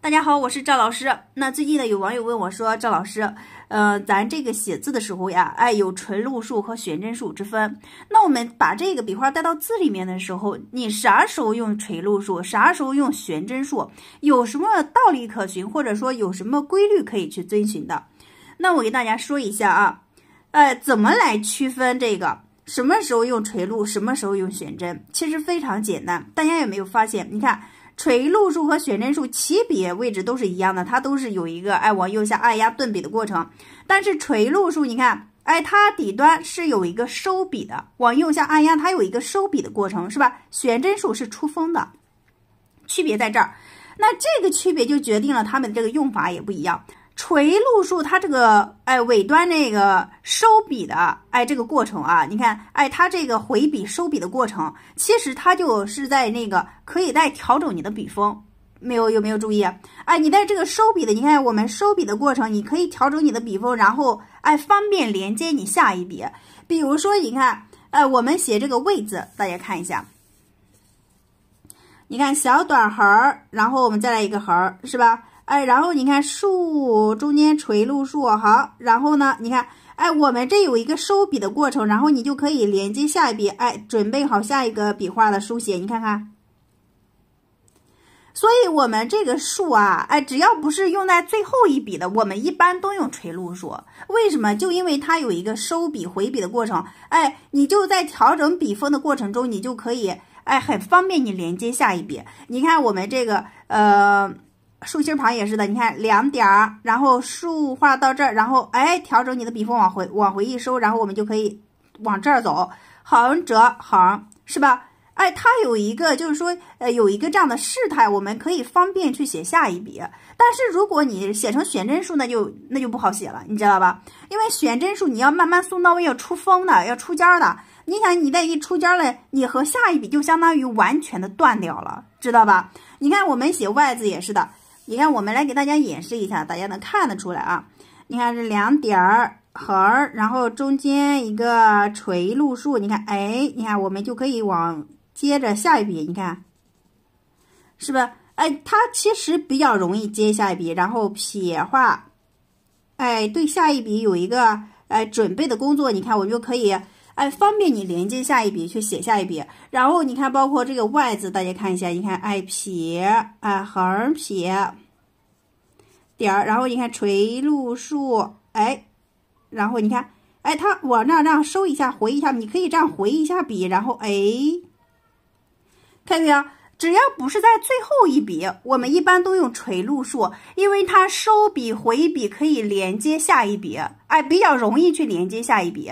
大家好，我是赵老师。那最近呢，有网友问我说，赵老师，呃，咱这个写字的时候呀，哎，有垂露竖和悬针竖之分。那我们把这个笔画带到字里面的时候，你啥时候用垂露竖，啥时候用悬针竖，有什么道理可循，或者说有什么规律可以去遵循的？那我给大家说一下啊，呃，怎么来区分这个什么时候用垂露，什么时候用悬针？其实非常简单，大家有没有发现？你看。垂露竖和悬针竖起笔位置都是一样的，它都是有一个哎往右下按压顿笔的过程。但是垂露竖，你看，哎，它底端是有一个收笔的，往右下按压，它有一个收笔的过程，是吧？悬针竖是出锋的，区别在这儿。那这个区别就决定了它们这个用法也不一样。垂露竖，它这个哎尾端那个收笔的哎这个过程啊，你看哎它这个回笔收笔的过程，其实它就是在那个可以在调整你的笔锋，没有有没有注意？哎，你在这个收笔的，你看我们收笔的过程，你可以调整你的笔锋，然后哎方便连接你下一笔。比如说你看哎我们写这个“位字，大家看一下，你看小短横，然后我们再来一个横，是吧？哎，然后你看竖中间垂露竖，好，然后呢，你看，哎，我们这有一个收笔的过程，然后你就可以连接下一笔，哎，准备好下一个笔画的书写，你看看。所以，我们这个竖啊，哎，只要不是用在最后一笔的，我们一般都用垂露竖，为什么？就因为它有一个收笔回笔的过程，哎，你就在调整笔锋的过程中，你就可以，哎，很方便你连接下一笔。你看我们这个，呃。竖心旁也是的，你看两点儿，然后竖画到这儿，然后哎，调整你的笔锋往回往回一收，然后我们就可以往这儿走，横折横，是吧？哎，它有一个就是说，呃，有一个这样的事态，我们可以方便去写下一笔。但是如果你写成选针竖，那就那就不好写了，你知道吧？因为选针竖你要慢慢送到位，要出锋的，要出尖儿的。你想你再一出尖了，你和下一笔就相当于完全的断掉了，知道吧？你看我们写外字也是的。你看，我们来给大家演示一下，大家能看得出来啊？你看这两点儿横，然后中间一个垂露竖，你看，哎，你看我们就可以往接着下一笔，你看，是吧？哎，它其实比较容易接下一笔，然后撇画，哎，对下一笔有一个哎准备的工作，你看我就可以。哎，方便你连接下一笔去写下一笔，然后你看，包括这个“外”字，大家看一下，你看，哎，撇，哎，横撇，点儿，然后你看，垂露竖，哎，然后你看，哎，它往这样收一下，回一下，你可以这样回一下笔，然后哎，看到没有？只要不是在最后一笔，我们一般都用垂露竖，因为它收笔回笔可以连接下一笔，哎，比较容易去连接下一笔。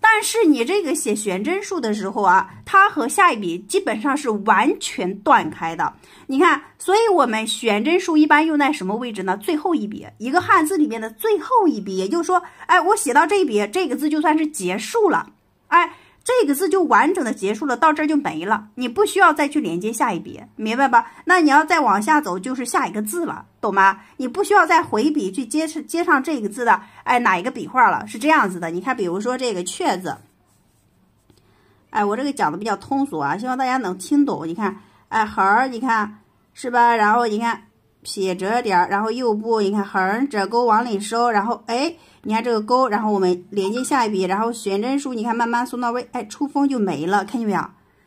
但是你这个写悬针竖的时候啊，它和下一笔基本上是完全断开的。你看，所以我们悬针竖一般用在什么位置呢？最后一笔，一个汉字里面的最后一笔，也就是说，哎，我写到这一笔，这个字就算是结束了，哎。这个字就完整的结束了，到这儿就没了，你不需要再去连接下一笔，明白吧？那你要再往下走，就是下一个字了，懂吗？你不需要再回笔去接上接上这个字的，哎，哪一个笔画了？是这样子的，你看，比如说这个“却”字，哎，我这个讲的比较通俗啊，希望大家能听懂。你看，哎，孩儿，你看是吧？然后你看。撇折点，然后右部，你看横折钩往里收，然后哎，你看这个钩，然后我们连接下一笔，然后悬针竖，你看慢慢松到位，哎，出锋就没了，看见没有？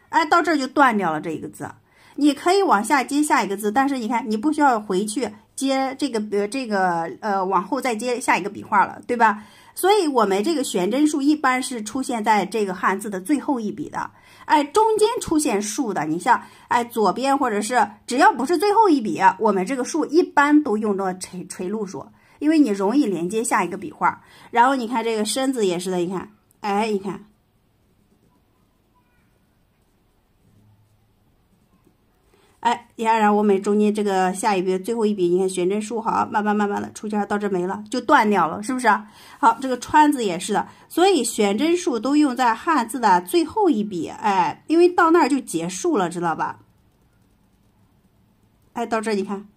哎，到这儿就断掉了这一个字，你可以往下接下一个字，但是你看你不需要回去接这个呃这个呃往后再接下一个笔画了，对吧？所以我们这个悬针竖一般是出现在这个汉字的最后一笔的。哎，中间出现竖的，你像哎左边或者是只要不是最后一笔，我们这个竖一般都用到垂垂露竖，因为你容易连接下一个笔画。然后你看这个身子也是的，你看，哎，你看。哎，看，然后我们中间这个下一笔最后一笔，你看悬针竖好，慢慢慢慢的出尖到这没了，就断掉了，是不是？好，这个川字也是的，所以悬针竖都用在汉字的最后一笔，哎，因为到那儿就结束了，知道吧？哎，到这你看，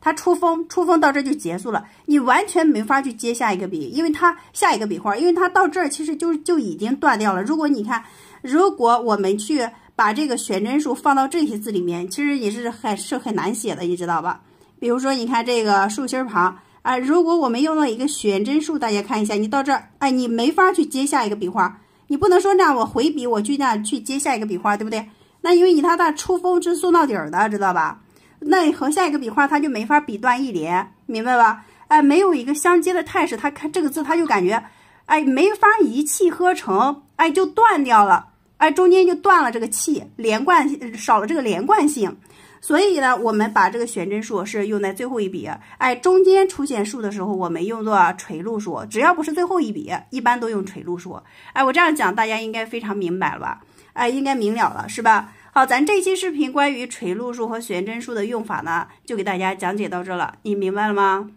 它出锋，出锋到这就结束了，你完全没法去接下一个笔，因为它下一个笔画，因为它到这儿其实就就已经断掉了。如果你看，如果我们去。把这个悬针竖放到这些字里面，其实也是很、是很难写的，你知道吧？比如说，你看这个竖心旁，啊，如果我们用到一个悬针竖，大家看一下，你到这儿，哎，你没法去接下一个笔画，你不能说那我回笔，我去那去接下一个笔画，对不对？那因为你它那出锋是送到底儿的，知道吧？那和下一个笔画它就没法笔断一连，明白吧？哎，没有一个相接的态势，它看这个字，它就感觉，哎，没法一气呵成，哎，就断掉了。哎，中间就断了这个气，连贯性少了这个连贯性，所以呢，我们把这个悬针竖是用在最后一笔。哎，中间出现竖的时候，我们用作垂露竖。只要不是最后一笔，一般都用垂露竖。哎，我这样讲，大家应该非常明白了吧？哎，应该明了了，是吧？好，咱这期视频关于垂露竖和悬针竖的用法呢，就给大家讲解到这了。你明白了吗？